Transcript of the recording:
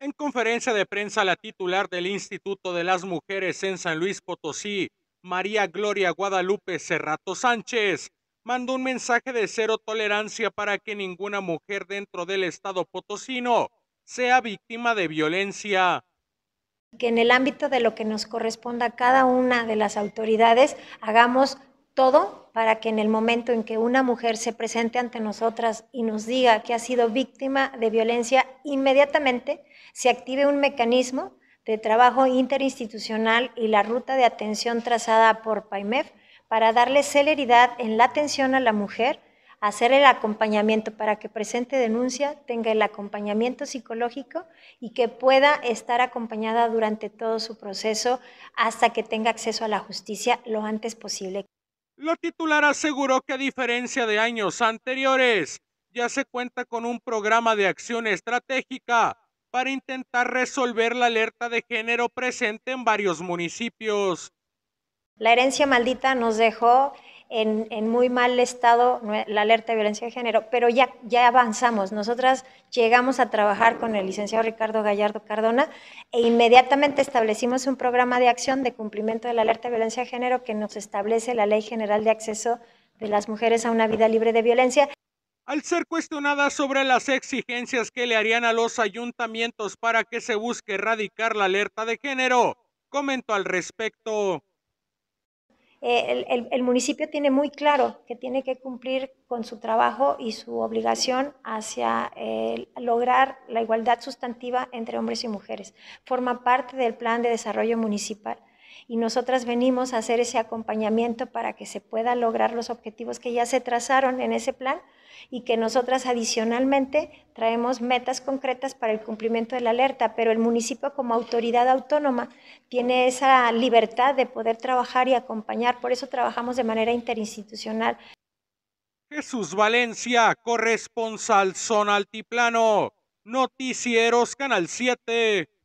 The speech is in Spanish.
En conferencia de prensa, la titular del Instituto de las Mujeres en San Luis Potosí, María Gloria Guadalupe Cerrato Sánchez, mandó un mensaje de cero tolerancia para que ninguna mujer dentro del Estado potosino sea víctima de violencia que en el ámbito de lo que nos corresponda a cada una de las autoridades hagamos todo para que en el momento en que una mujer se presente ante nosotras y nos diga que ha sido víctima de violencia, inmediatamente se active un mecanismo de trabajo interinstitucional y la ruta de atención trazada por PAIMEF para darle celeridad en la atención a la mujer, hacer el acompañamiento para que presente denuncia, tenga el acompañamiento psicológico y que pueda estar acompañada durante todo su proceso hasta que tenga acceso a la justicia lo antes posible. Lo titular aseguró que a diferencia de años anteriores, ya se cuenta con un programa de acción estratégica para intentar resolver la alerta de género presente en varios municipios. La herencia maldita nos dejó en, muy mal estado la alerta de violencia de género, pero ya, ya avanzamos. Nosotras llegamos a trabajar con el licenciado Ricardo Gallardo Cardona e inmediatamente establecimos un programa de acción de cumplimiento de la alerta de violencia de género que nos establece la Ley General de Acceso de las Mujeres a una Vida Libre de Violencia. Al ser cuestionada sobre las exigencias que le harían a los ayuntamientos para que se busque erradicar la alerta de género, comentó al respecto. Eh, el, municipio tiene muy claro que tiene que cumplir con su trabajo y su obligación hacia eh, lograr la igualdad sustantiva entre hombres y mujeres. Forma parte del plan de desarrollo municipal y nosotras venimos a hacer ese acompañamiento para que se puedan lograr los objetivos que ya se trazaron en ese plan y que nosotras adicionalmente traemos metas concretas para el cumplimiento de la alerta, pero el municipio como autoridad autónoma tiene esa libertad de poder trabajar y acompañar, por eso trabajamos de manera interinstitucional. Jesús Valencia, corresponsal Zona Altiplano, Noticieros Canal 7.